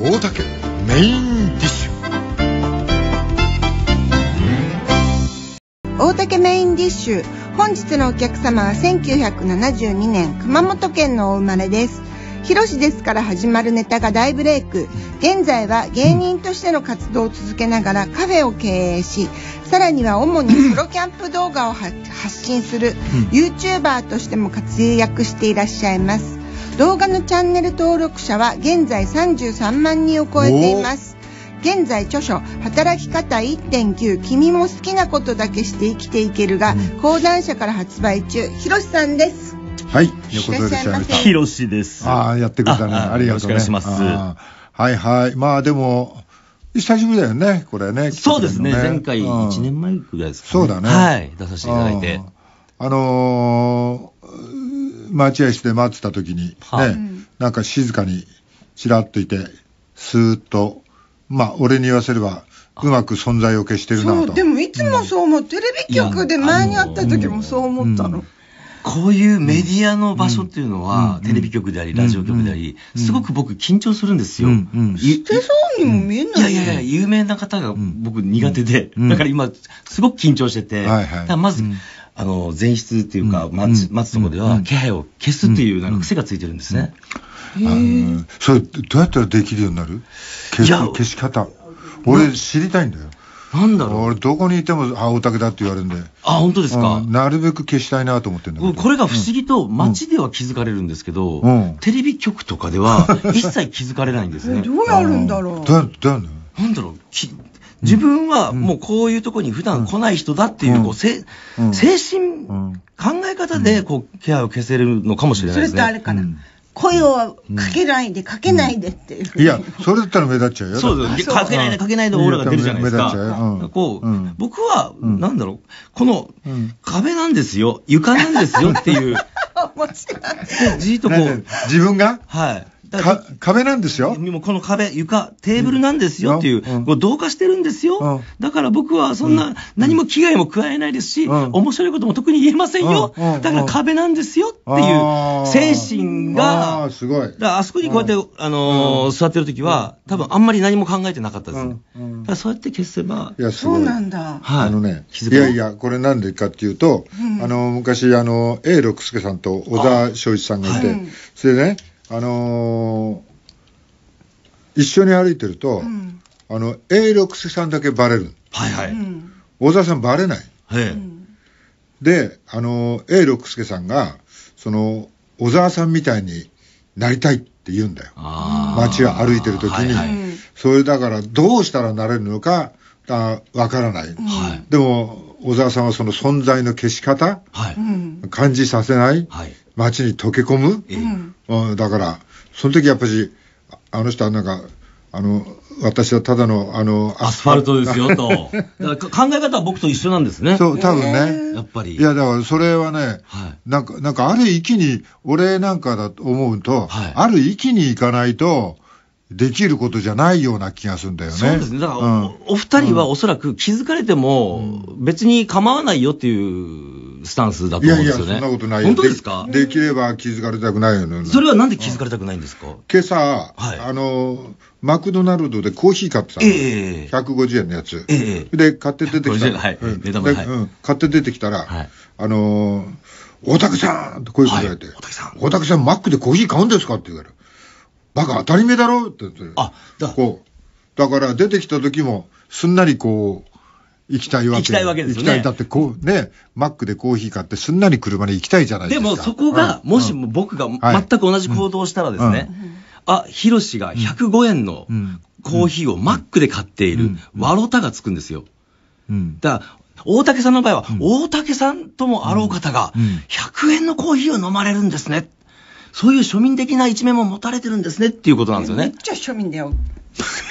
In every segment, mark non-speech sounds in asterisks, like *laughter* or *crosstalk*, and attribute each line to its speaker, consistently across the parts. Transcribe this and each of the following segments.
Speaker 1: 大竹メインディッシュ
Speaker 2: 大竹メインディッシュ本日のお客様は1972年熊本県のお生まれですヒロシですから始まるネタが大ブレイク現在は芸人としての活動を続けながらカフェを経営しさらには主にソロキャンプ動画を発信する YouTuber としても活躍していらっしゃいます動画のチャンネル登録者は現在33万人を超えています現在著書「働き方1.9君も好きなことだけして生きていけるが」講談社から発売中ひろしさんです
Speaker 1: はい横澤ですひろしですああやってくれたねありがとう、ございますはいはいまあでも久しぶりだよねこれねそうですね、ね、前回1年
Speaker 3: 前ぐらいですか、ね、そうだねはい出させていただいて
Speaker 1: あのー待合室で待ってた時に、ね、はい、なんか静かにちらっといて、スーッと、まあ、俺に言わせれば、うまく存在を消してるなと。そう、
Speaker 2: でもいつもそう思う。うん、テレビ局で前に会った時もそう思ったの。こういうメディ
Speaker 3: アの場所っていうのは、テレビ局であり、ラジオ局であり、すごく僕緊張するんですよ。してそうにも見えない、ね、いやいやいや、有名な方が僕苦手で、だから今、すごく緊張してて、まず、あの、前室っていうか、待つ、待つとこでは、気配を消すっていう、なんか癖がついてるんですね。それ、どうやったらできるようにな
Speaker 1: る消す消し方。俺、知りたいんだよ。なんだろう俺、どこにいても、あ、大竹だって言われるんで。あ、本当ですか、なるべく消したいなと思ってんだけど。これが不思議と、街
Speaker 3: では気づかれるんですけど、テレビ局とかでは、一切気づかれないんですね。*laughs* どうやるんだろうどうやるんだろうなんだろうき自分はもうこういうとこに普段来ない人だっていう、こう、精神、考え方で、こう、ケアを消せるのかもしれないですね。それとあれかな。
Speaker 2: 声をかけないで、かけないでっていう。いや、
Speaker 1: そ
Speaker 3: れだったら目立っちゃうよ。そうです。かけないで、かけないでオーラが出るじゃないですか。こう、僕は、なんだろう、この、壁なんですよ、床なんですよっていう。
Speaker 2: *laughs* 面白
Speaker 3: い。じーっとこう。自分がはい。か壁なんですよ。もうこの壁、床、テーブルなんですよっていう、うん、もう同化してるんですよ、うん、だから僕はそんな、何も危害も加えないですし、うん、面白いことも特に言えませんよ、だから壁なんですよっていう精神が、あすごいだあそこにこうやって、あのー、座ってる時は、多分あんまり何も考えてなかったですね。だそうやって消せば、いやそうなんだ、はい、あの
Speaker 1: ね、いやいや、これなんでかっていうと、あの昔あの、A 六輔さんと小沢昭一さんがいて、はい、それでね、あのー、一緒に歩いてると、うん、あの、永六輔さんだけバレる。はいはい。小沢さんバレない。ええ。で、あのー、永六輔さんが、その、小沢さんみたいになりたいって言うんだよ。街を歩いてる時に。はいはい、それだから、どうしたらなれるのか、わからない。はい、でも、小沢さんはその存在の消し方、はい、感じさせない、はい、街に溶け込む、うん、だからその時やっぱりあの人はなんかあの私はただのあのアスファルトですよと *laughs*
Speaker 3: だから考え方は僕
Speaker 1: と一緒なんですねそう多分ねやっぱりいやだからそれはね、はい、なんかなんかある域に俺なんかだと思うと、はい、ある域に行かないとできることじゃないような気がするんだよね。そうですね。だから、うん、お二人は
Speaker 3: おそらく気づかれても、別に構わないよっていうスタンスだと思うんですよね。いやいや、そんなことない本当ですかできれば気づかれたくないよね。それはなんで気づかれたくないんですか、う
Speaker 1: ん、今朝、はい、あの、マクドナルドでコーヒー買ってたの。ええー。150円のやつ。ええー、で、買って出てきた。はい。うん、値段も、はい、うん。買って出てきたら、はい、あのー、大竹さんって声かけられて、はい、大さん。大竹さん、マックでコーヒー買うんですかって言われる。バカ当たり前だろって言って。あ、だこう。だから出てきた時も、すんなりこう、行きたいわけ。行きたいわけですよね。行きたい。だってこう、ね、マックでコーヒー買ってすんなり車に行きたいじゃないですか。でもそこが、もし
Speaker 3: も僕が全く同じ行動をしたらですね、あ、ヒロシが105円のコーヒーをマックで買っている、わろたがつくんですよ。うん。だから、大竹さんの場合は、大竹さんともあろう方が、100円のコーヒーを飲まれるんですねっそういう庶民的な一面も持たれてるんですねっていうことなんですよね。めっ
Speaker 2: ちゃ庶民だよ。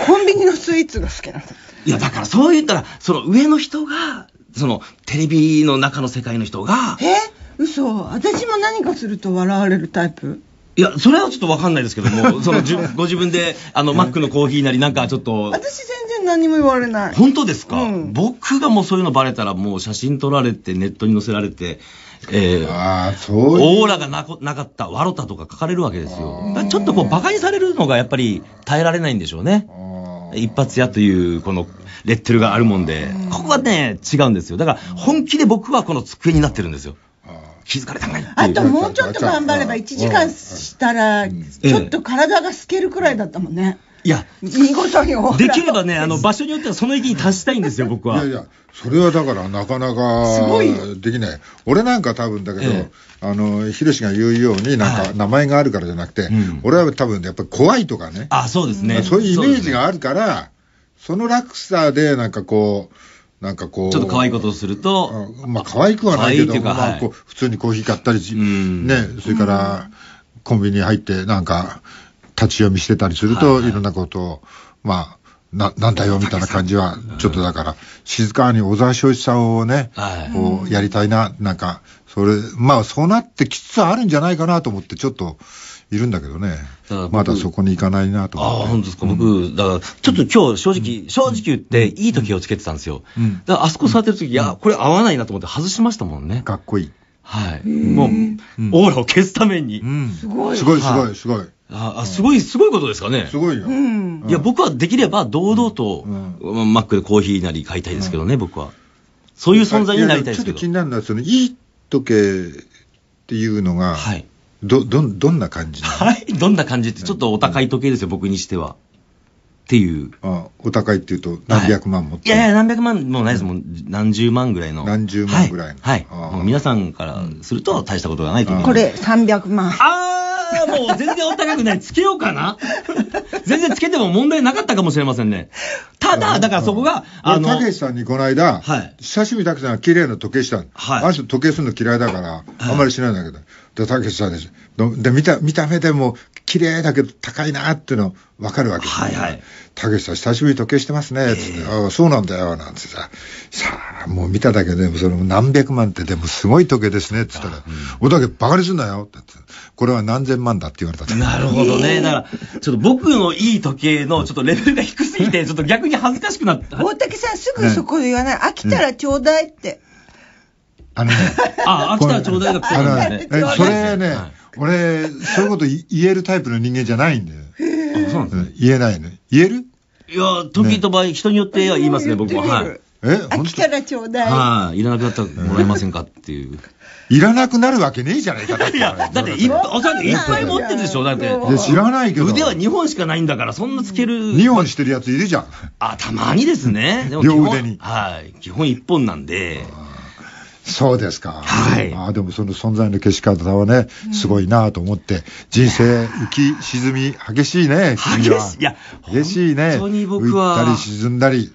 Speaker 2: コンビニのスイーツが好きなんの。
Speaker 3: いや、だからそう言ったら、その上の人が、そのテレビの中の世界の人が。
Speaker 2: え嘘私も何かすると笑われるタイプ
Speaker 3: いや、それはちょっとわかんないですけども、そのじ *laughs* ご自分で、あの、マックのコーヒーなりなんかちょっと。私全
Speaker 2: 然何も言われない。
Speaker 3: 本当ですか、うん、僕がもうそういうのバレたらもう写真撮られてネットに載せられて、えー、あそうオーラがななかった、わろたとか書かれるわけですよ。ちょっとこう、馬鹿にされるのがやっぱり耐えられないんでしょうね。一発屋という、この、レッテルがあるもんで、ここはね、違うんですよ。だから、本気で僕はこの机になってるんですよ。気づかれたんいあともうちょっと頑張れば、1時間
Speaker 2: したら、ちょっと体が透けるくらいだったもんね。いや、見事よ。できれ
Speaker 3: ばね、あの、場所によってはその域に達したいんですよ、僕は。いやいや、それはだか
Speaker 1: らなかなかできない。俺なんか多分だけど、ええ、あの、ヒロシが言うように、なんか名前があるからじゃなくて、はいうん、俺は多分やっぱり怖いとかね。
Speaker 3: あ、そうですね。そういうイメージがある
Speaker 1: から、そ、ね,、の落差でなんかこう、なんかこう。ちょっと可愛いことをすると。あまあ、可愛くはないけど、普通にコーヒー買ったりし、ね、それから、コンビニ入って、なんか、立ち読みしてたりすると、はいはい、いろんなことを、まあ、ななんだよみたいな感じは、ちょっとだから、静かに小沢昭一さんをね、はい、こうやりたいな、なんか、それ、まあ、そうなってきつつあるんじゃないかなと思って、ちょっと。いるんだけどね、まだそこに行かないなと思って。あ本当ですか、うん、僕、
Speaker 3: だから、ちょっと今日正直、うん、正直言って、いい時をつけてたんですよ。うん、だから、あそこ座ってる時、うん、いや、これ合わないなと思って外しましたもんね。かっこいい。はい。もう、オーラを消すために。すごい。すごい、すごい、すごい。ああ、すごい、すごいことですかね。すごいよ。うんいや、僕はできれば堂々と、マックでコーヒーなり買いたいですけどね、僕は。そういう存在になりたいですけど。ちょっ
Speaker 1: と気になるのは、その、いい時計っていうのが、はい。
Speaker 3: ど、ど、どんな感じ *laughs* はい、どんな感じって、ちょっとお高い時計ですよ、僕にしては。っていう。あお高いっていうと、何百万持って、い、やいや、何百万もないですもん。何十万ぐらいの。何十万ぐらいはい。もう皆さんからすると、大したことがないと思す。こ
Speaker 2: れ、300万。ああもう全然お高くない。つけようかな *laughs* 全然つけても問
Speaker 3: 題なかったかもしれませんね。ただ、だからそこが、あの。たけ
Speaker 1: しさんにこの間、はい、久しぶりだけじゃ綺麗な時計したはい。あの人時計するの嫌いだから、あんまりしないんだけど。で、たけしさんです。で、見た、見た目でも、綺麗だけど高いなっていうの分かるわけです。はいはい。たけしさん、久しぶりに時計してますね。つって、えー、ああ、そうなんだよ、なんてさ。さあ、もう見ただけでも、その何百万って、でもすごい時計ですね。つったら、おたけ、バカにすんなよ。ってこれは何千万だって言われた。なるほどね。だから、
Speaker 3: ちょっと僕のいい時計の、ちょっとレベルが低すぎて、ちょっと逆に恥ずかしくなった。大竹
Speaker 2: さん、すぐそこで言わない。飽きたらちょうだいって。
Speaker 3: あのね、あ、秋田町大学生あのね、それ
Speaker 2: ね、
Speaker 1: 俺、そういうこと言えるタイプの人間じゃないんだよ。あ、そうなんですね。言えないね。言
Speaker 3: えるいや、時と場合、人によっては言いますね、僕は。え
Speaker 2: 秋田らちょうだい。は
Speaker 3: い、いらなくなったらもらえませんかっていう。いらなくなるわけねえじゃないかだって。いや、だっていっぱい、いっぱい持ってるでしょ、だって。知らないけど。腕は2本しかないんだから、そんなつける。2本してるやついるじゃん。あ、たまにですね。両腕に。はい。基本1本なんで。
Speaker 1: そうですか。はい。あでもその存在の消し方はね、すごいなと思って、人生浮き沈み激しいね、激しい。いや、激しいね。本当に僕は。浮ったり沈んだり。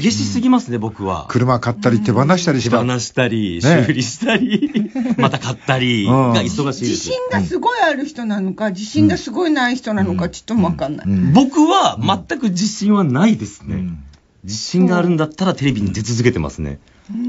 Speaker 1: 激しすぎますね、うん、僕は。車買ったり、手放したりした。手
Speaker 3: 放したり、ね、修理したり、*laughs* また買ったりが忙しいです。自信
Speaker 2: がすごいある人なのか、自信がすごいない人なのか、ちょっともわかんない、うんうん。僕
Speaker 3: は全く自信はないですね。自信があるんだったらテレビに出続けてますね。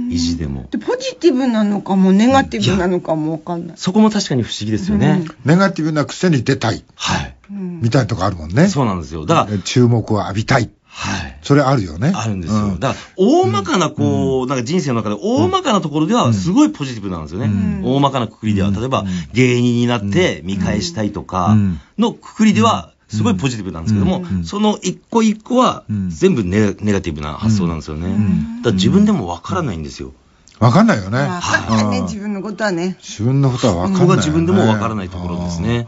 Speaker 3: 意地でもで
Speaker 2: ポジティブなのかもネガティブなのかも分かんな
Speaker 3: いそこも確かに不思議ですよ
Speaker 2: ね、うん、
Speaker 1: ネガティブなくせに出たい、はい、みたいなとこあるもんねそうなんですよだから注目
Speaker 3: を浴びたいはい。それあるよね。あるんですよ。うん、だから、大まかな、こう、うん、なんか人生の中で、大まかなところでは、すごいポジティブなんですよね。うん、大まかなくくりでは。例えば、芸人になって見返したいとか、のくくりでは、すごいポジティブなんですけども、その一個一個は全部ネネガティブな発想なんですよね。だ自分でもわからないんですよ。わかんないよね。わかんないね、
Speaker 2: 自分のことはね。
Speaker 3: 自分のことはわかんない、ね。僕は自分でもわから
Speaker 2: ないところですね。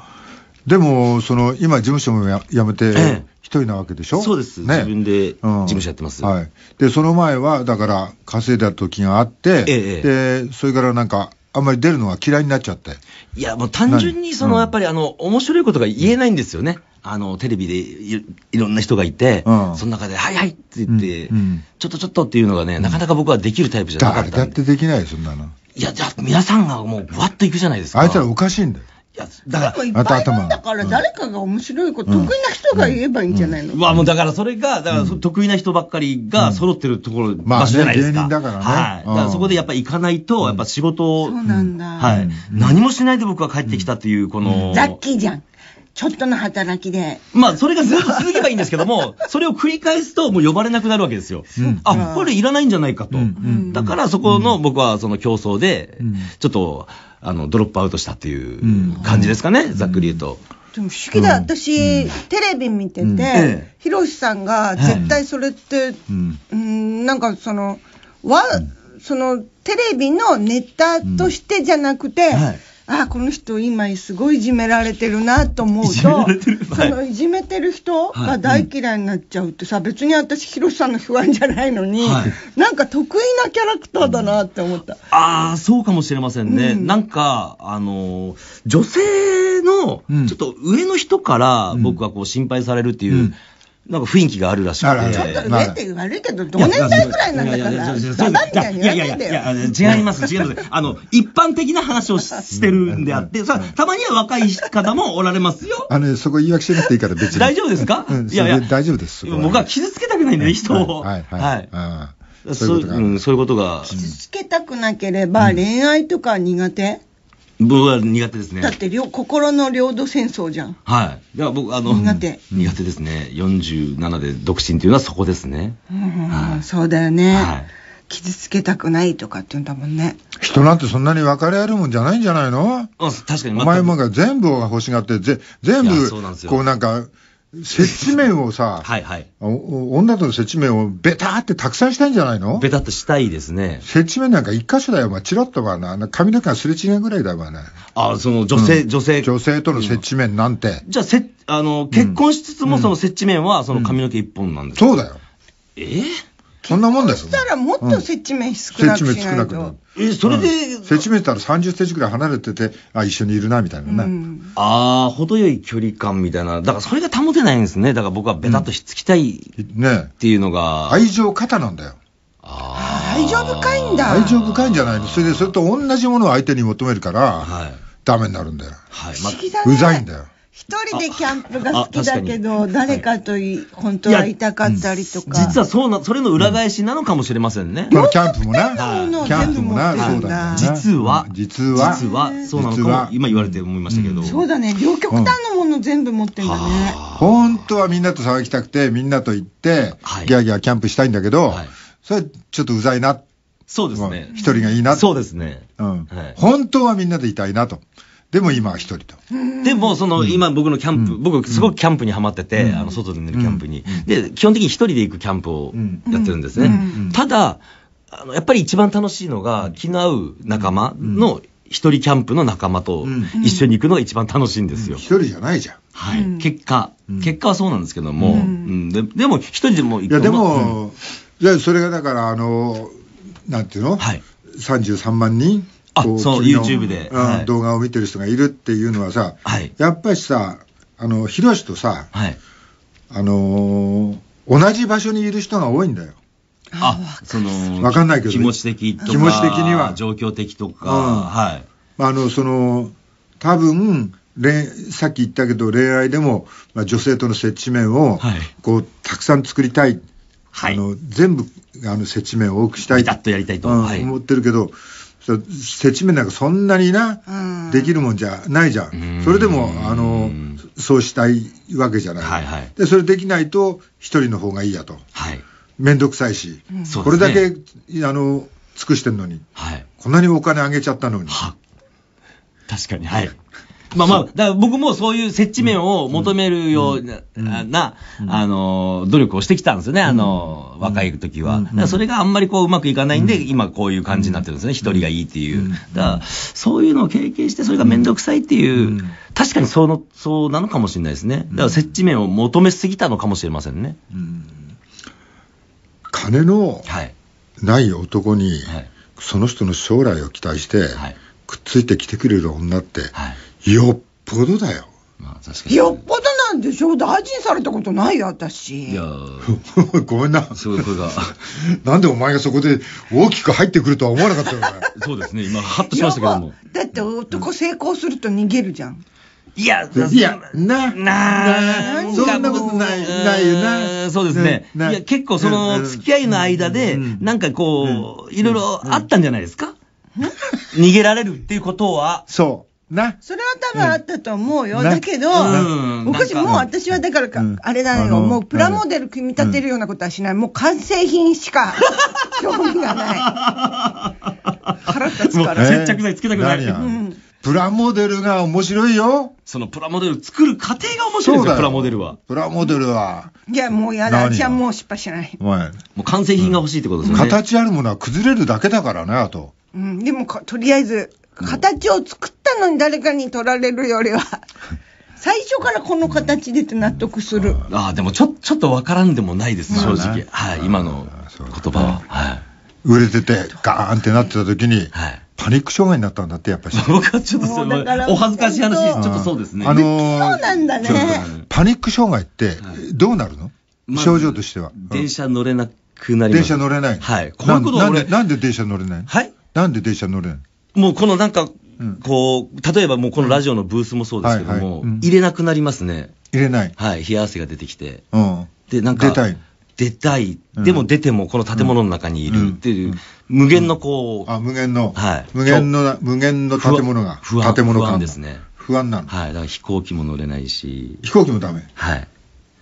Speaker 1: でも、その、今、事務所もや辞めて、一人なわけでしょ、ええ、そうです、ね、自分で事務所やってます、うん、はい。で、その前は、だから、稼いだ時が
Speaker 3: あって、え
Speaker 1: え、で、それからなんか、あんまり出るのが嫌いになっちゃっ
Speaker 3: て。いや、もう単
Speaker 1: 純に、その、や
Speaker 3: っぱり、あの、面白いことが言えないんですよね。あの、テレビでいろんな人がいて、うん、その中で、はいはいって言って、うんうん、ちょっとちょっとっていうのがね、なかなか僕はできるタイプじゃなかっただからだってできないよ、そんなの。いや、じゃあ皆さんがもう、
Speaker 1: わっといくじゃないですか。あいつらおかしいんだよ。
Speaker 3: やつ。だから、いっぱだ
Speaker 2: から、誰かが面白いこと、得意な人が言えばいいんじゃないの、
Speaker 3: わ、もうだからそれが、だから得意な人ばっかりが揃ってるところ、場所じゃないですか。芸人だからね。はい。だからそこでやっぱ行かないと、やっぱ仕事を、そう
Speaker 2: なんだ。は
Speaker 3: い。何もしないで僕は帰ってきたっていう、この、ラッ
Speaker 2: キーじゃん。ちょっとの働きで。
Speaker 3: まあ、それがずっと続けばいいんですけども、*laughs* それを繰り返すと、もう呼ばれなくなるわけですよ。あ、これいらないんじゃないかと。だから、そこの僕はその競争で、ちょっと、あの、ドロップアウトしたっていう感じですかね、ざっくり言うと。
Speaker 2: でも不思議だ、私、テレビ見てて、ヒロシさんが絶対それって、うん、なんかその、わ、その、テレビのネタとしてじゃなくて、はいあこの人今すごいいじめられてるなと思うとはい、そのいじめてる人が大嫌いになっちゃうってさ、はい、別に私ヒロシさんの不安じゃないのに、はい、なんか得意なキャラクターだなって思った、うん、
Speaker 3: ああそうかもしれませんね、うん、なんかあの女性のちょっと上の人から僕はこう心配されるっていう、うん、なんか雰囲気があるら
Speaker 2: しくて。ちょっとねって悪いけど、同年代くらいなんだから。いやいやいやいや、
Speaker 3: 違います、違います。あの、一般的な話をしてるんであって、たまには若い方もおられますよ。あの、そこ言い訳しなくていいから別に。大丈夫ですかいやいや、大丈夫です。僕は傷つけたくないね、人を。はい、はい。そういうことが。傷
Speaker 2: つけたくなければ、恋愛とか苦手
Speaker 3: 僕は苦手ですね。だっ
Speaker 2: て、両心の領土戦争じゃん。
Speaker 3: はい。いや、僕、あの、苦手。苦手ですね。47で独身っていうのはそこですね。
Speaker 2: うん、はい、そうだよね。はい。傷つけたくな
Speaker 1: いとかって言うんだもんね。人なんてそんなに分かり合えるもんじゃないんじゃないの
Speaker 3: あ確かに。お前
Speaker 1: もが全部を欲しがって、ぜ全部、こうなんか、接地面をさ、はいはい、女との接地面をベターってたくさんしたいんじゃないのベタっとしたいですね。接地面なんか一箇所だよ、まあ、チラッとはな、髪の毛がすれ違うぐらいだわね。
Speaker 3: あその女性、うん、女性。女性との接地面なんて。じゃあせあの、結婚しつつも、その接地面は、その髪の
Speaker 1: 毛一本なんですか、うん、そうだよ。えーそんなもんですよ。したらもっ
Speaker 2: と接地面少なく少なくなる。え、それで、
Speaker 1: 接地面ったら30センチくらい離れてて、あ、一緒にいるな、みたいなね。う
Speaker 2: ん、
Speaker 3: ああ、程よい距離感みたいな。だからそれが保てないんですね。だから僕はベタっとしつきたい、ね。っていうのが、愛情肩なんだよ。
Speaker 2: ああ。愛情深いんだ。愛
Speaker 1: 情深いんじゃないの。それで、それと同じものを相手に求めるから、はい。ダメになるんだよ。
Speaker 3: は
Speaker 2: い。まあ、うざいんだよ。一人でキャンプが好きだけど、誰かとい、はい、本当はいたかったりとか。実
Speaker 3: はそうな、それの裏返しなのかもしれませんね。うん、キャンプもな、はい、
Speaker 2: キャンプもな、そうだ、ね、
Speaker 3: 実は、実は、実は、そうなのか今言われて思いましたけ
Speaker 1: ど、うん。そ
Speaker 2: うだね、両極端のもの全部持ってんだね。
Speaker 1: 本当はみんなと騒ぎたくて、みんなと行って、はい、ギャーギャーキャンプしたいんだけど、はい、それちょっとうざいな。そうですね。一人がいいな。そうですね。うん。本当はみんなでいたいなと。でも今は一人と。
Speaker 3: でも、その、今僕のキャンプ、僕すごくキャンプにはまってて、あの、外で寝るキャンプに。で、基本的に一人で行くキャンプをやってるんですね。ただ、あの、やっぱり一番楽しいのが、気の合う仲間の一人キャンプの仲間と一緒に行くのが一番楽しいんですよ。一、うんうん、人じゃないじゃん。はい。うん、結果、結果はそうなんですけども、うんででも一人でも行くいや、でも、
Speaker 1: じゃあそれがだから、あの、なんていうのはい。33万人あそう YouTube で、はい、動画を見てる人がいるっていうのはさ、はい、やっぱりさあのヒロシとさ、はい、あのー、同じ場所にいる人が多いんだよ
Speaker 3: あその分かんないけど、ね、気持ち的とか気持ち的には状況的とか、うん、
Speaker 1: はいあのその多分恋さっき言ったけど恋愛でも、まあ、女性との接地面を、はい、こうたくさん作りたい、はい、あの全部あの接地面を多くしたいとやりたいと、うんはい、思ってるけど、接地面なんかそんなにな、できるもんじゃないじゃん、それでもあのそうしたいわけじゃない、はいはい、でそれできないと、一人の方がいいやと、はい、めんどくさいし、
Speaker 3: うん、これだけ、ね、
Speaker 1: あの尽くして
Speaker 3: るのに、はい、こんなにお金あげちゃったのに。確かに、はい、まあまあ、だ僕もそういう接地面を求めるような、な、あの、努力をしてきたんですよね、あの、若い時は。だからそれがあんまりこう、うまくいかないんで、今こういう感じになってるんですね、一人がいいっていう。だから、そういうのを経験して、それが面倒くさいっていう、確かにその、そうなのかもしれないですね。だから接地面を求めすぎたのかもしれませんね。うん、金のない男に、はい、
Speaker 1: その人の将来を期待して、はい、くっついてきてくれる女って、はいよっぽどだよ。まあ確かに。よっぽどなんでしょ大事にされたことないよ、私。いや *laughs* ごめんな。すごい声が。*laughs* なんでお前がそこで大きく入ってくるとは
Speaker 3: 思わなかったよ、*laughs* そうですね、今、ハッとしましたけども。
Speaker 2: だって男成功すると逃げるじゃん。いや、いや、な、な、なそんなことない、ないよな。そうですね。いや、
Speaker 3: 結構その、付き合いの間で、なんかこう、いろいろあったんじゃないですか逃げられるっていうことは。そう。な。
Speaker 2: それは多分あったと思うよ。だけど、昔もう私はだからか、あれなのよ、もうプラモデル組み立てるようなことはしない。もう完成品しか *laughs* 興味がない。
Speaker 1: 腹立つから。接着剤つけたくなん。プラモデルが面白いよ。そ
Speaker 3: のプラモデル作る
Speaker 2: 過程が面白いですよ、プラ
Speaker 1: モデルは。プラモデルは。
Speaker 2: いや、もうやだ。じゃあもう失敗しない。
Speaker 1: もう完成品が欲しいってことですね。形あるものは崩れるだけだからね、
Speaker 3: あと。
Speaker 2: うん、でもとりあえず形を作ったのに誰かに取られるよりは、*laughs* 最初からこの形でって納得する。
Speaker 3: ああ、でもちょ、ちょっとわからんでもないです、正直。はい、今の言葉は。はい。売れてて、ガーンって
Speaker 1: なってた時に、はい。パニック障害になったんだって、やっぱり。*laughs* 僕はちょっとそれ、お恥ずかしい話、ちょっとそうですね。あのそうなんだね。パニック障害って、どうなるの、症
Speaker 3: 状としては。電車乗れなくなります。電車乗れない。はい。い
Speaker 1: ことなんで、なんで電車乗れない
Speaker 3: はいなんで電車乗れないもうこのなんか、こう、例えばもうこのラジオのブースもそうですけども、入れなくなりますね。入れないはい、冷や汗が出てきて。で、なんか。出たい。出たい。でも出てもこの建物の中にいるっていう、無限のこう。あ、無限の。はい。無限
Speaker 1: の、無限の建物が。不安。建物感です
Speaker 3: ね。不安なの。はい。だから飛行機も乗れないし。飛行機もダメはい。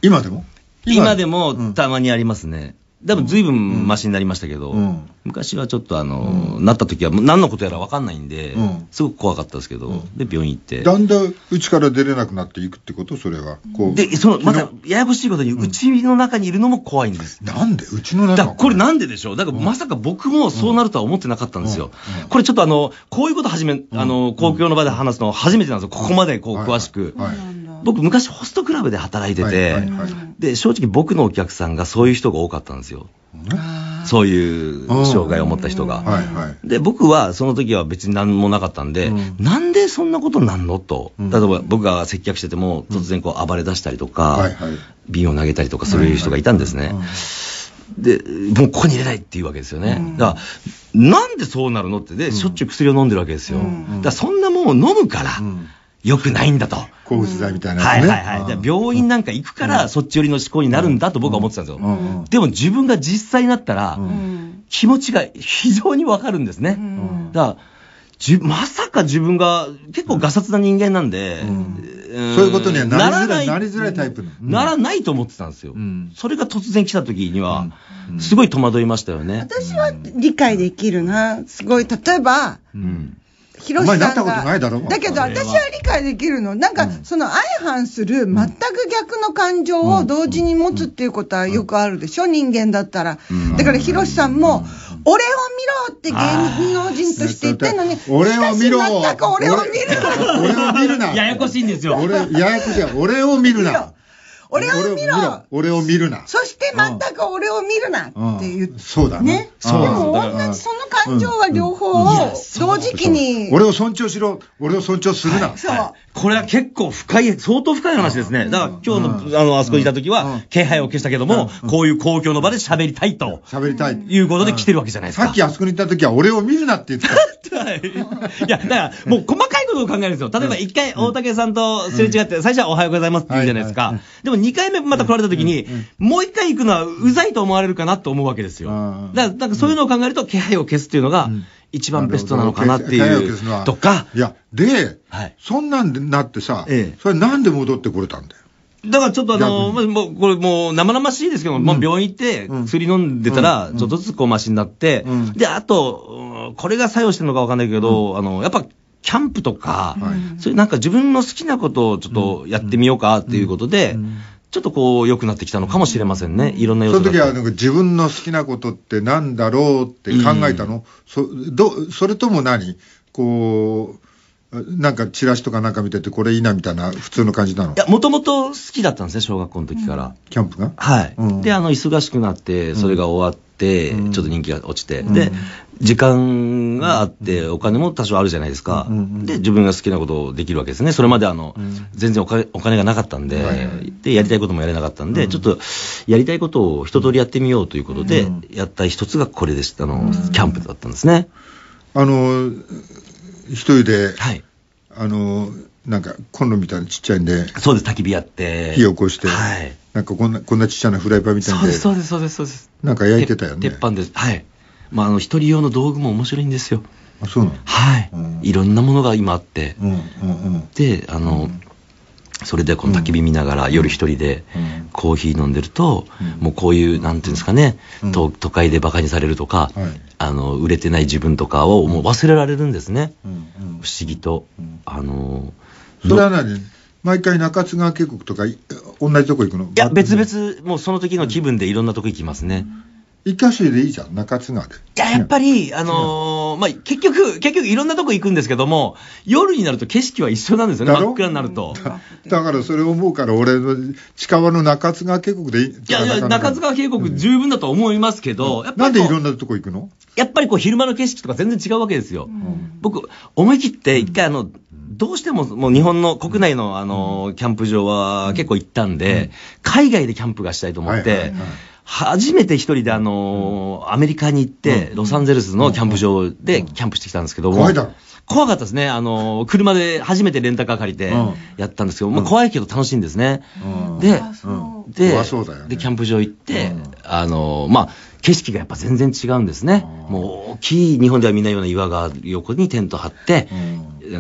Speaker 3: 今でも今でもたまにありますね。多分ぶんマシになりましたけど、うん、昔はちょっとあの、うん、なった時は何のことやら分かんないんで、うん、すごく怖かったですけど、で病院行ってだんだんちから出れなくなっていくってことそれはでそのまたややこしいことに、うちの中にいるのも怖いんですなんでうちの中これなんででしょうだからまさか僕もそうなるとは思ってなかったんですよ、これちょっとあのこういうこと始めあの公共の場で話すの初めてなんですよここまでこう詳しく、はいはいはい僕昔ホストクラブで働いてて、はいはいはい、で正直僕のお客さんがそういう人が多かったんですよ。そういう障害を持った人が、はいはい、で僕はその時は別に何もなかったんで、うん、なんでそんなことなんのと、例えば僕が接客してても、突然こう暴れ出したりとか、はいはい、瓶を投げたりとか、そういう人がいたんですね。はいはいで、もうここに入れないっていうわけですよね。うん、だから、なんでそうなるのってで、うん、しょっちゅう薬を飲んでるわけですよ。うん、だからそんなもんを飲むから、良くないんだと。抗不自在みたいな、ね、はいはいはい。病院なんか行くから、そっち寄りの思考になるんだと僕は思ってたんですよ。でも自分が実際になったら、気持ちが非常にわかるんですね。だからじまさか自分が結構がさつな人間なんで、そういうことにはならないなりづらいタイプの、ならないと思ってたんですよ、それが突然来た時には、すごい戸惑いましたよね私
Speaker 2: は理解できるなすごい例えば、広島。なったことないだろう。だけど私は理解できるの。なんか、その相反する全く逆の感情を同時に持つっていうことはよくあるでしょ、人間だったら。だから広ろさんも、俺を見ろって芸能人として言ってんのに、俺を見ろ全く俺を見るな。俺を見るな。ややこ
Speaker 1: しいんですよ。俺、ややこしい。俺を見るな。俺を見ろ俺を見るな
Speaker 2: そして全く俺を見るなって言って、う
Speaker 1: ん、そうだねでも同じその感情は
Speaker 2: 両方を同時期に、俺
Speaker 3: を尊重しろ俺を尊重するな、はい、そうこれは結構深い、相当深い話ですね。だから今日の、あの、あそこにいた時は、気配を消したけども、こういう公共の場で喋りたいと。喋りたい。いうことで来てるわけじゃないですか。さっきあそこにいた時は、俺を見るなって言ってた。いや、*laughs* だから、もう細かいことを考えるんですよ。例えば一回大竹さんとすれ違って、最初はおはようございますって言うじゃないですか。でも二回目また来られた時に、もう一回行くのはうざいと思われるかなと思うわけですよ。だから、なんかそういうのを考えると、気配を消すっていうのが、一番ベストなのかなっていう。とか。いや、で、はい、そんなんでなっ
Speaker 1: てさ、ええ、それなんで戻ってこれたんだよ。
Speaker 3: だからちょっとあの、もう、これもう生々しいですけど、うん、もう病院行って薬飲んでたら、ちょっとずつこうマシになって、うん、で、あと、これが作用してるのかわかんないけど、うん、あの、やっぱ、キャンプとか、そういうなんか自分の好きなことをちょっとやってみようかっていうことで、うんちょっとこう、良くなってきたのかもしれませんね。いろんな要素その時
Speaker 1: は、自分の好きなことってなんだろうって考えたの、うん、そどそれとも何こう、なんかチラシとかなんか見てて、これいいな
Speaker 3: みたいな、普通の感じなのいや、もともと好きだったんですね、小学校の時から。うん、キャンプがはい、うん、で、あの、忙しくなって、それが終わって、ちょっと人気が落ちて、で、時間があって、お金も多少あるじゃないですか、で、自分が好きなことをできるわけですね。それまであの、全然お金お金がなかったんで、で、やりたいこともやれなかったんで、ちょっと、やりたいことを一通りやってみようということで、やった一つがこれでした、あの、キャンプだったんですね。あの、一人で、はい、あのなんかコ
Speaker 1: ンロみたいなちっちゃいんでそうです焚き火やって火を起こして、はい、なんかこんなこんなちっちゃなフライパンみたいなそうですそ
Speaker 3: うですそうですそうですなんか焼いてたよね鉄板ですはいまああの一人用の道具も面白いんですよあそうなのはい、うん、いろんなものが今あって、うんうんうん、であの、うんそれでこの焚き火見ながら夜一人でコーヒー飲んでると、もうこういうなんていうんですかね、都会でバカにされるとか、あの売れてない自分とかをもう忘れられるんですね、不思議と、あのそれは何毎回中津川渓谷とか同じとこ行くのいや別々もうその時の気分でいろんなとこ行きますね、一箇所でいいじゃん、中津川で。や、やっぱり、あのー、まあ、結局、結局いろんなとこ行くんですけども、夜になると景色は一緒なんですよね、真っ暗になると。
Speaker 1: だからそれを思うから、俺、近場の中津川渓谷でいいいやいや、中
Speaker 3: 津川渓谷十分だと思いますけど、うん、やっぱなんでいろんなとこ行くのやっぱりこう、昼間の景色とか全然違うわけですよ。うん、僕、思い切って一回あの、どうしてももう日本の国内のあの、キャンプ場は結構行ったんで、海外でキャンプがしたいと思って、初めて一人であの、アメリカに行って、ロサンゼルスのキャンプ場でキャンプしてきたんですけども。怖いだ怖かったですね。あの、車で初めてレンタカー借りてやったんですけど、まあ怖いけど楽しいんですね。で、で、で、キャンプ場行って、あの、まあ、景色がやっぱ全然違うんですね。もう大きい、日本では見ないような岩が横にテント張って、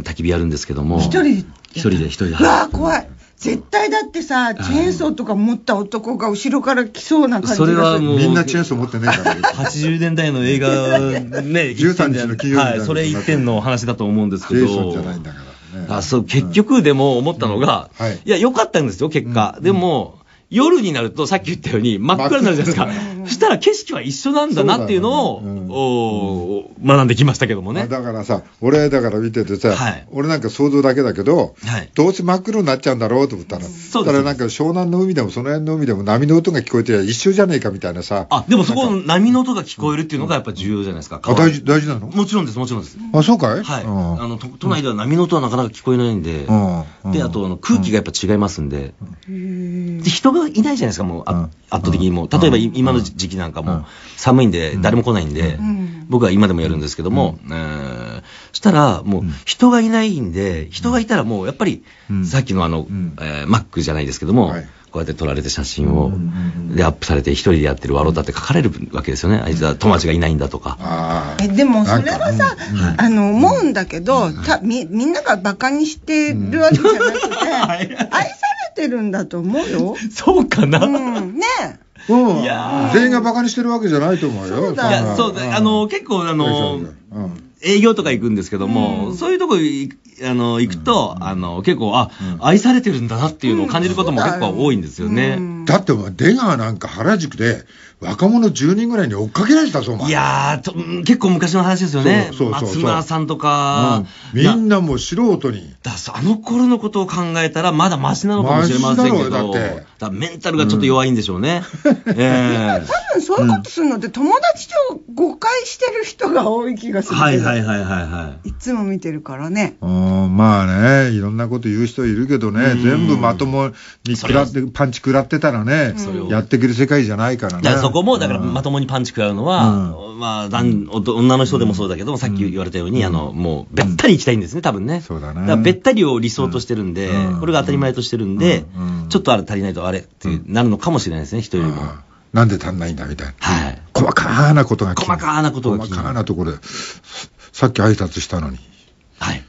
Speaker 3: 焚き火やるんですけども。一人一人で一人で。
Speaker 2: うわ怖い。絶対だってさ、チェーンソーとか持った男が後ろから来そうな感じがそれはもう。みんなチ
Speaker 3: ェーンソー持ってねえから。80 *laughs* 年代の映画、ね、13 *laughs* 日の金曜日。はい、それ一点の話だと思うんですけど。チェーンソーじゃないんだから、ね。あ、そう、結局でも思ったのが、うんはい、いや、良かったんですよ、結果。うん、でも、夜になると、さっき言ったように真っ暗になるじゃないですか。そしたら景色は一緒なんだなっていうのを、うねうん、お学んでき
Speaker 1: ましたけどもね。だからさ、俺だから見ててさ、はい、俺なんか想像だけだけど、はい、どうせ真っ黒になっちゃうんだろうと思ったら、そうしたらなんか湘南の海でもその辺の海でも波の音が聞こえてり一緒じゃねえかみたいなさ。あ、でもそこ
Speaker 3: 波の音が聞こえるっていうのがやっぱ重要じゃないですか。うん、大事、大事なのもちろんです、もちろんです。あ、そうかいはい。うん、あの都、都内では波の音はなかなか聞こえないんで、うん、で、あとあの空気がやっぱ違いますんで、うん、で人がいないじゃないですか、もう、圧倒的にもう。例えば今の時期なんかも寒いんで、誰も来ないんで、僕は今でもやるんですけども、そしたら、もう人がいないんで、人がいたらもうやっぱり、さっきのあの、マックじゃないですけども、こうやって撮られて写真を、で、アップされて、一人でやってる笑うだって書かれるわけですよね。あいつは友達がいないんだとか。
Speaker 2: え、でも、それはさ、あの、思うんだけど、た、み、みんなが馬鹿にしてるわけじゃなくて、愛されてるんだと思うよ。*laughs* そうかな、うん、ねえ。
Speaker 1: うん、いや全員がバカにしてるわけじゃないと思うよ。そうだ、いやそう
Speaker 2: あの、結構、あの、
Speaker 3: 営業とか行くんですけども、そういうとこ行あの行くと、あの結構あ、愛されてるんだなっていうのを感じることも結構多いんですよね。だって出川なんか原宿で若者10人ぐらいに追っかけられてたぞ、いやー結構昔の話ですよね、そうそうそう松村さんとか、うん、みんなもう素人にだあの頃のことを考えたら、まだましなのかもしれませんけど、だメンタルがちょっと弱いんでしょうね。うんえー、
Speaker 2: 多 *laughs* 分そういうことするのって、友達と誤解してる人が多い気がするはいはい
Speaker 1: はいはいはい。
Speaker 2: いつも見てるからね。うん
Speaker 1: まあね、いろんなこと言う人いるけどね、全部まともに食らって、パンチ食らってたらね、やってくる世界じゃないからね。そ
Speaker 3: こも、だからまともにパンチ食らうのは、まあ、女の人でもそうだけどさっき言われたように、あの、もう、べったり行きたいんですね、多分ね。そうだね。だべったりを理想としてるんで、これが当たり前としてるんで、ちょっとあれ足りないとあれってなるのかもしれないですね、人よりも。なんで足んないんだみたいな。はい。細かなことが細かなことが細かなところで、さっき挨拶したのに。はい。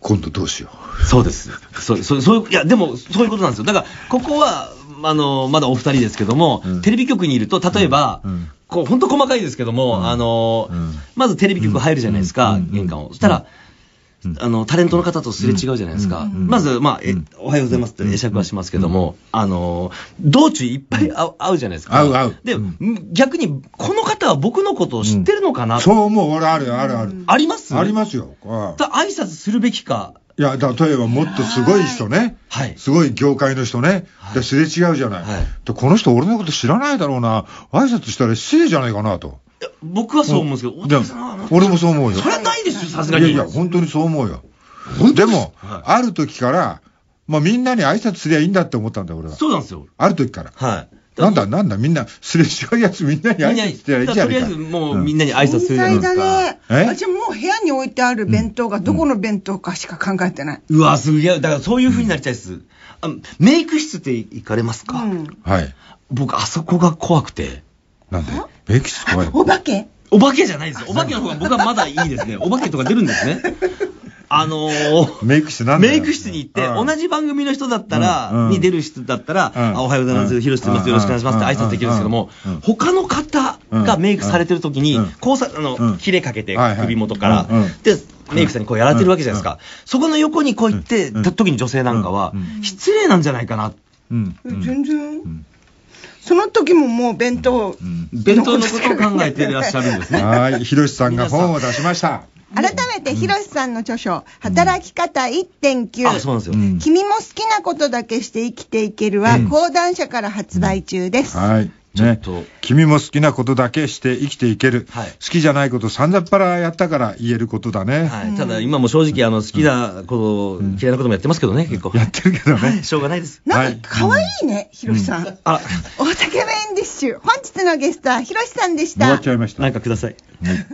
Speaker 3: 今度どうしよう。そうです。そう、そう、そういや、でも、そういうことなんですよ。だから、ここは、あの、まだお二人ですけども、うん、テレビ局にいると、例えば、うん、こう、本当細かいですけども、あの、まずテレビ局入るじゃないですか、玄関を。そしたら、あの、タレントの方とすれ違うじゃないですか。まず、まあ、え、おはようございますって会釈はしますけども、あの、道中いっぱい会うじゃないですか。会う会う。で、逆に、この方は僕のことを知ってるのかなそう思う、俺あるあるある。ありますありますよ。挨拶するべきか、いや、例えばもっとすごい
Speaker 1: 人ね。はい。すごい業界の人ね。はい、すれ違うじゃない、はい、で。この人俺のこと知らないだろうな。挨拶したら失礼じゃないかなと。
Speaker 3: いや僕はそう思うんですけど、お父さん俺もそう思うよ。それはないですよ、さすがに。いやいや、
Speaker 1: 本当にそう思うよ。でも、はい、ある時から、まあみんなに挨拶すりゃいいんだって思ったんだよ、俺は。そうなんですよ。ある時から。はい。なんだなんだみん
Speaker 3: なすれ違うやつみんなに挨拶してやりとりあえずもうみんなに挨拶するじゃないですか。私
Speaker 2: もう部屋に置いてある弁当がどこの弁当かしか考えてない。
Speaker 3: うわ、すげえ。だからそういうふうになりたいです。あメイク室って行かれます
Speaker 2: か、は
Speaker 3: い。僕、あそこが怖くて。なんでメイク室怖い
Speaker 2: お化けお化けじゃ
Speaker 3: ないです。お化けの方が僕はまだいいですね。お化けとか出るんですね。あのー、*laughs* メイク室なんメイク室に行って、うん、同じ番組の人だったら、うん、に出る人だったら、うん、おはようございます、広瀬シとす、よろしくお願いしますって挨拶できるんですけども、他の方がメイクされてる時に、こうさ、あの、切れかけて、首元から。でメイクさんにこうやられてるわけじゃないですか、そこの横にこう行って、た時に女性なんかは、失礼なんじゃないかな、
Speaker 2: 全然、その時ももう弁当、
Speaker 3: 弁当のことを考えていらっしゃるんですね。*laughs* はい、ひろしさんが本を出しま
Speaker 1: し
Speaker 2: た。改めて、ひろしさんの著書、働き方1.9、あ、そうなんですよ。君も好きなことだけして生きていけるは、講談社から発売中です。
Speaker 3: はい。ね、
Speaker 1: 君も好きなことだけして生きていける、はい、好きじゃないことさんざっぱらやったか
Speaker 3: ら言えることだね、はい、ただ今も正直あの好きなこと、うん、嫌いなこともやってますけどね結構やってるけどね、しょうがないですなんかかわ
Speaker 2: いいね、ひろしさん、あ大竹メインディッシュ本日のゲストはひろしさんでした終わっ
Speaker 3: ちゃいましたなんかください、
Speaker 2: ね